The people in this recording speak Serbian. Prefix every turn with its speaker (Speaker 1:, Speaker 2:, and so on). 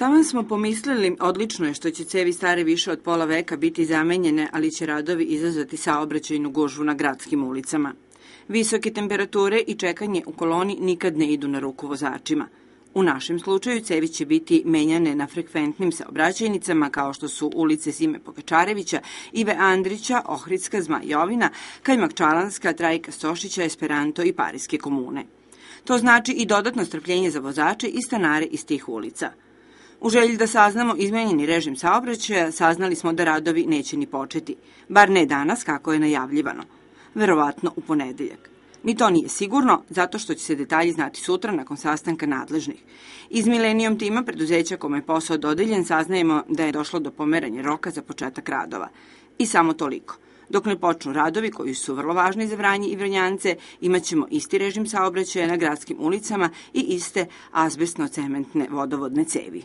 Speaker 1: Tamo smo pomislili, odlično je što će cevi stare više od pola veka biti zamenjene, ali će radovi izazvati saobraćajnu gužvu na gradskim ulicama. Visoke temperature i čekanje u koloni nikad ne idu na ruku vozačima. U našem slučaju cevi će biti menjane na frekventnim saobraćajnicama kao što su ulice Sime Pokačarevića, Ive Andrića, Ohridska, Zmajovina, Čalanska, Trajka Sošića, Esperanto i Parijske komune. To znači i dodatno strpljenje za vozače i stanare iz tih ulica – U želji da saznamo izmenjeni režim saobraćaja, saznali smo da radovi neće ni početi, bar ne danas kako je najavljivano, verovatno u ponedeljak. Ni to nije sigurno, zato što će se detalji znati sutra nakon sastanka nadležnih. Iz Milenium tima preduzeća kome je posao dodeljen saznajemo da je došlo do pomeranja roka za početak radova. I samo toliko. Dok ne počnu radovi koji su vrlo važni za Vranje i Vranjance, imaćemo isti režim saobraćaja na gradskim ulicama i iste azbestno-cementne vodovodne cevi.